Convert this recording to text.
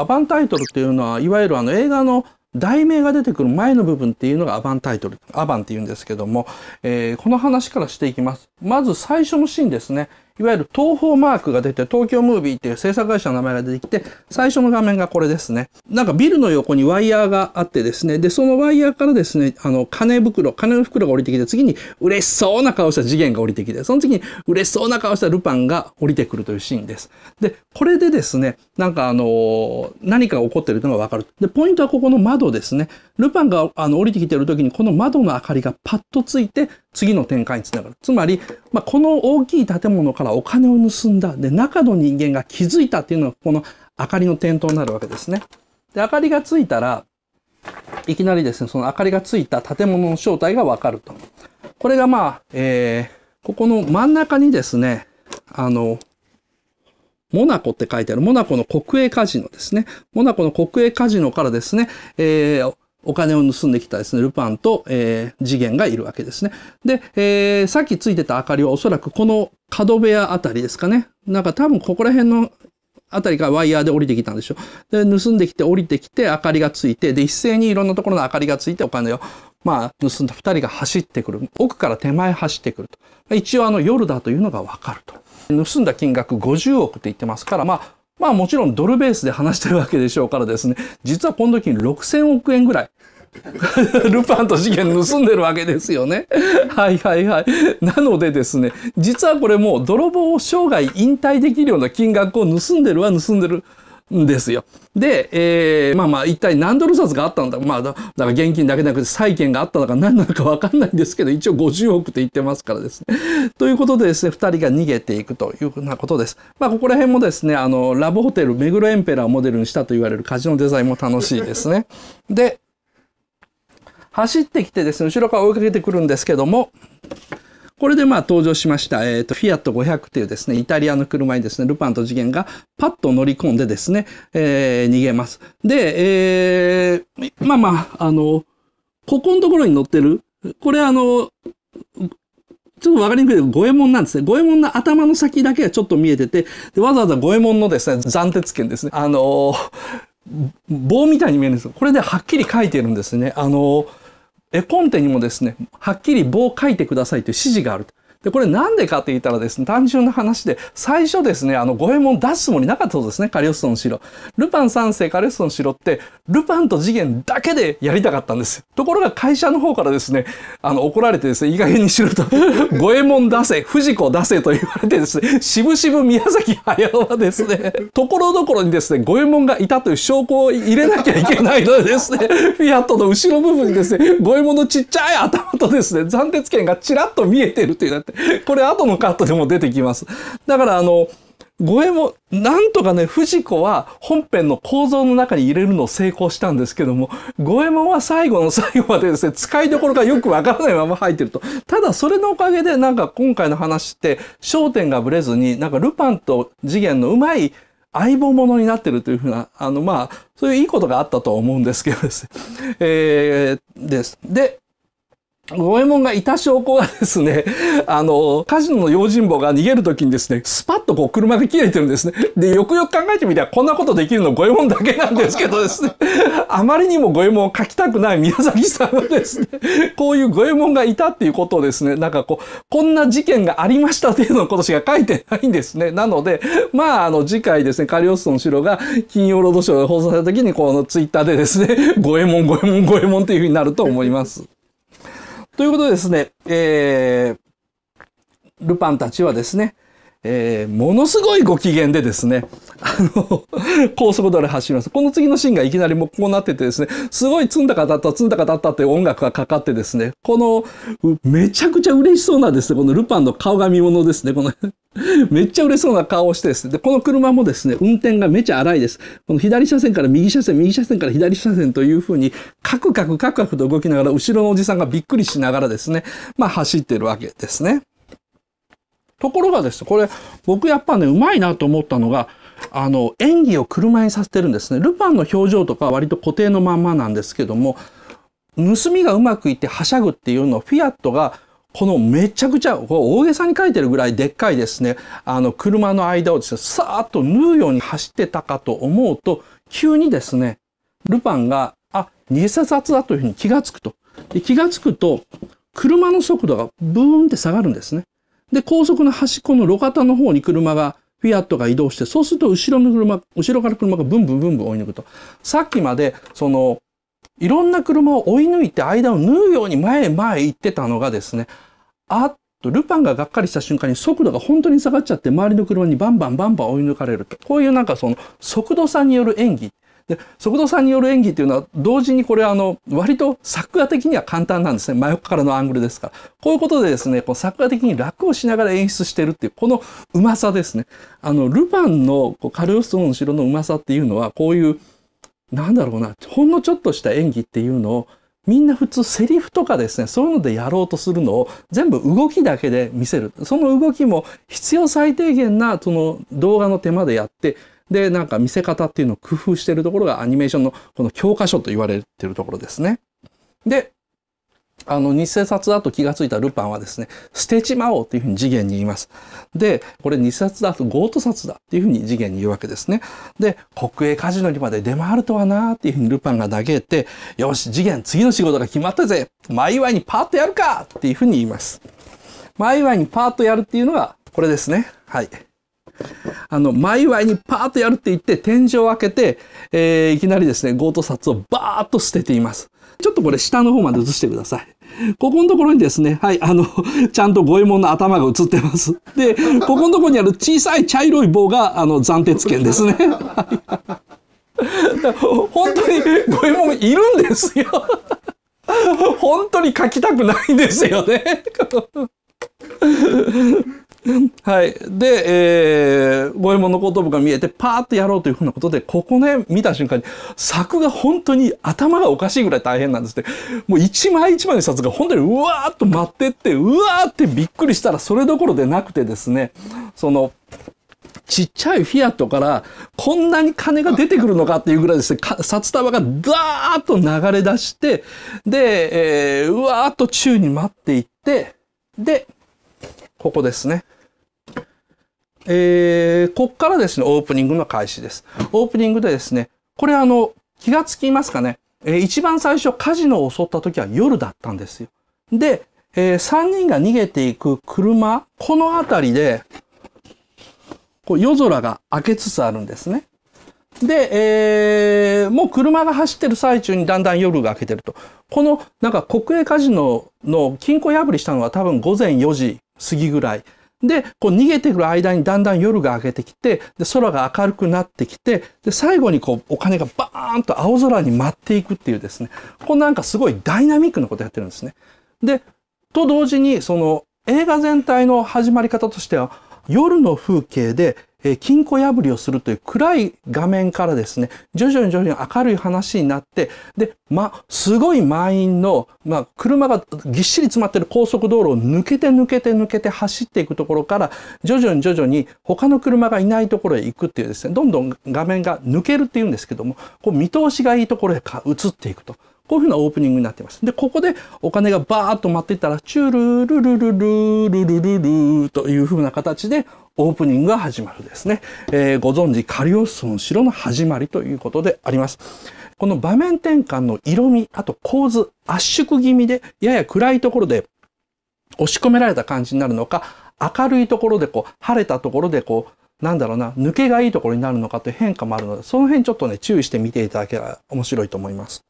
アバンタイトルっていうのはいわゆるあの映画の題名が出てくる前の部分っていうのがアバンタイトル、アバンって言うんですけども、えー、この話からしていきます。まず最初のシーンですね。いわゆる東方マークが出て、東京ムービーっていう制作会社の名前が出てきて、最初の画面がこれですね。なんかビルの横にワイヤーがあってですね、で、そのワイヤーからですね、あの、金袋、金の袋が降りてきて、次に嬉しそうな顔した次元が降りてきて、その次に嬉しそうな顔したルパンが降りてくるというシーンです。で、これでですね、なんかあのー、何かが起こってるのがわかる。で、ポイントはここの窓ですね。ルパンがあの降りてきてる時にこの窓の明かりがパッとついて次の展開につながる。つまり、まあ、この大きい建物からお金を盗んだ。で、中の人間が気づいたっていうのがこの明かりの点灯になるわけですね。で、明かりがついたら、いきなりですね、その明かりがついた建物の正体がわかると。これがまあ、えー、ここの真ん中にですね、あの、モナコって書いてある、モナコの国営カジノですね。モナコの国営カジノからですね、えー、お金を盗んできたですね、ルパンと、えー、次元がいるわけですね。で、えー、さっきついてた明かりはおそらくこの角部屋あたりですかね。なんか多分ここら辺のあたりからワイヤーで降りてきたんでしょ。で、盗んできて降りてきて明かりがついて、で、一斉にいろんなところの明かりがついてお金を、まあ、盗んだ二人が走ってくる。奥から手前走ってくると。一応あの夜だというのがわかると。盗んだ金額50億って言ってますから、まあ、まあもちろんドルベースで話してるわけでしょうからですね、実はこの時に6000億円ぐらい ルパンと事件盗んでるわけですよね。はいはいはい。なのでですね、実はこれもう泥棒を生涯引退できるような金額を盗んでるは盗んでるんですよ。で、えー、まあまあ一体何ドル札があったんだまあだから現金だけじゃなくて債券があったのか何なのかわかんないんですけど一応50億って言ってますからですね。ということでですね2人が逃げていくというふうなことです。まあここら辺もですねあのラブホテル目黒エンペラーをモデルにしたと言われるカジノデザインも楽しいですね。で走ってきてですね後ろから追いかけてくるんですけどもこれでまあ登場しました、えっ、ー、と、フィアット500というですね、イタリアの車にですね、ルパンと次元がパッと乗り込んでですね、えー、逃げます。で、えー、まあまあ、あの、ここのところに乗ってる、これあの、ちょっとわかりにくいけど、五右衛門なんですね。五右衛門の頭の先だけがちょっと見えてて、でわざわざ五右衛門のですね、斬鉄剣ですね。あのー、棒みたいに見えるんですこれではっきり書いてるんですね。あのー絵コンテにもですねはっきり棒を書いてくださいという指示があるで、これなんでかって言ったらですね、単純な話で、最初ですね、あの、五右衛門出すつもりなかったそうですね、カリオストの城。ルパン三世、カリオストの城って、ルパンと次元だけでやりたかったんです。ところが会社の方からですね、あの、怒られてですね、いい加減にしろと、五右衛門出せ、藤子出せと言われてですね、しぶしぶ宮崎駿はですね、ところどころにですね、五右衛門がいたという証拠を入れなきゃいけないのでですね、フィアットの後ろ部分にですね、五右衛門のちっちゃい頭とですね、斬鉄剣がちらっと見えてるというなって、これ後のカットでも出てきます。だからあの、五右衛なんとかね、藤子は本編の構造の中に入れるのを成功したんですけども、五右衛門は最後の最後までですね、使いどころがよくわからないまま入ってると。ただそれのおかげで、なんか今回の話って、焦点がぶれずに、なんかルパンと次元のうまい相棒ものになってるというふうな、あの、まあ、そういういいことがあったと思うんですけどですね。えー、です。で、五右衛門がいた証拠はですね、あの、カジノの用心棒が逃げるときにですね、スパッとこう車で切れてるんですね。で、よくよく考えてみたらこんなことできるの五右衛門だけなんですけどですね、あまりにも五右衛門を書きたくない宮崎さんはですね、こういう五右衛門がいたっていうことをですね、なんかこう、こんな事件がありましたいうのことしか書いてないんですね。なので、まあ、あの、次回ですね、カリオストの城が金曜ロードショーで放送されたときに、このツイッターでですね、五右衛門、五右衛門、五右衛門っていうふうになると思います。ということでですね、えー、ルパンたちはですね、えー、ものすごいご機嫌でですね、あの、高速道路走ります。この次のシーンがいきなりもうこうなっててですね、すごい積んだかたった、積んだかたったって音楽がかかってですね、この、めちゃくちゃ嬉しそうなですね、このルパンの顔が見ものですね、この めっちゃ嬉しそうな顔をしてですね。で、この車もですね、運転がめちゃ荒いです。この左車線から右車線、右車線から左車線というふうに、カクカクカクカクと動きながら、後ろのおじさんがびっくりしながらですね、まあ走ってるわけですね。ところがですこれ僕やっぱねうまいなと思ったのがあの演技を車にさせてるんですね。ルパンの表情とか割と固定のまんまなんですけども盗みがうまくいってはしゃぐっていうのをフィアットがこのめちゃくちゃ大げさに書いてるぐらいでっかいですねあの車の間をですねさーっと縫うように走ってたかと思うと急にですねルパンがあ偽札だというふうに気がつくとで気がつくと車の速度がブーンって下がるんですねで、高速の端っこの路肩の方に車が、フィアットが移動して、そうすると後ろの車、後ろから車がブンブンブンブン追い抜くと。さっきまで、その、いろんな車を追い抜いて間を縫うように前へ前へ行ってたのがですね、あっと、ルパンががっかりした瞬間に速度が本当に下がっちゃって、周りの車にバンバンバンバン追い抜かれると。こういうなんかその速度差による演技。で速度さんによる演技っていうのは同時にこれあの割と作画的には簡単なんですね真横からのアングルですからこういうことでですねこう作画的に楽をしながら演出してるっていうこのうまさですねあのルパンのこうカルオストの城のうまさっていうのはこういうなんだろうなほんのちょっとした演技っていうのをみんな普通セリフとかですね、そういうのでやろうとするのを全部動きだけで見せる。その動きも必要最低限なその動画の手間でやって、で、なんか見せ方っていうのを工夫してるところがアニメーションのこの教科書と言われてるところですね。で、あの、偽札だと気がついたルパンはですね、捨てちまおうというふうに次元に言います。で、これ偽札だとゴート札だっていうふうに次元に言うわけですね。で、国営カジノにまで出回るとはなーっていうふうにルパンが嘆いて、よし、次元次の仕事が決まったぜ前祝いにパーッとやるかっていうふうに言います。前祝いにパーッとやるっていうのがこれですね。はい。あの、前祝いにパーッとやるって言って、天井を開けて、えー、いきなりですね、強盗札をバーッと捨てています。ちょっとこれ下の方まで映してください。ここのところにですね、はい、あの、ちゃんと五右衛門の頭が映ってます。で、ここのところにある小さい茶色い棒が、あの、斬鉄剣ですね。本当に五右衛門いるんですよ。本当に書きたくないんですよね。はい。で、えー、五右衛門の後頭部が見えて、パーってやろうというふうなことで、ここね、見た瞬間に、作が本当に頭がおかしいぐらい大変なんですってもう一枚一枚の札が本当にうわーっと待ってって、うわーってびっくりしたら、それどころでなくてですね、その、ちっちゃいフィアットからこんなに金が出てくるのかっていうぐらいですね、札束がダーッと流れ出して、で、えー、うわーっと宙に待っていって、で、ここですね。えー、こっからですね、オープニングの開始です。オープニングでですね、これあの、気がつきますかね。えー、一番最初、カジノを襲った時は夜だったんですよ。で、えー、3人が逃げていく車、この辺りで、こう夜空が明けつつあるんですね。で、えー、もう車が走ってる最中にだんだん夜が明けてると。この、なんか国営カジノの金庫破りしたのは多分午前4時過ぎぐらい。で、こう逃げてくる間にだんだん夜が明けてきて、で、空が明るくなってきて、で、最後にこうお金がバーンと青空に舞っていくっていうですね、こうなんかすごいダイナミックなことやってるんですね。で、と同時に、その映画全体の始まり方としては、夜の風景でえ金庫破りをするという暗い画面からですね、徐々に徐々に明るい話になって、で、ま、すごい満員の、まあ、車がぎっしり詰まってる高速道路を抜けて抜けて抜けて走っていくところから、徐々に徐々に他の車がいないところへ行くっていうですね、どんどん画面が抜けるっていうんですけども、こう見通しがいいところへ移っていくと。こういうふうなオープニングになっています。で、ここでお金がバーッと待っていったら、チュルルルルルルルルルというふうな形でオープニングが始まるですね。えー、ご存知、カリオスの城の始まりということであります。この場面転換の色味、あと構図、圧縮気味で、やや暗いところで押し込められた感じになるのか、明るいところでこう、晴れたところでこう、なんだろうな、抜けがいいところになるのかという変化もあるので、その辺ちょっとね、注意して見ていただけたら面白いと思います。